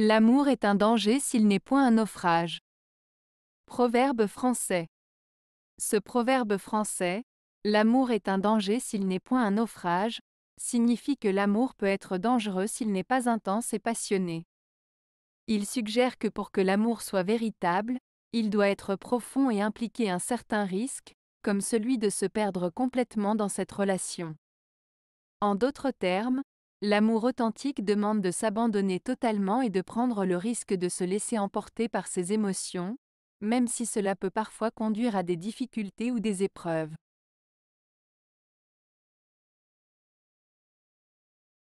L'amour est un danger s'il n'est point un naufrage. Proverbe français. Ce proverbe français, L'amour est un danger s'il n'est point un naufrage, signifie que l'amour peut être dangereux s'il n'est pas intense et passionné. Il suggère que pour que l'amour soit véritable, il doit être profond et impliquer un certain risque, comme celui de se perdre complètement dans cette relation. En d'autres termes, L'amour authentique demande de s'abandonner totalement et de prendre le risque de se laisser emporter par ses émotions, même si cela peut parfois conduire à des difficultés ou des épreuves.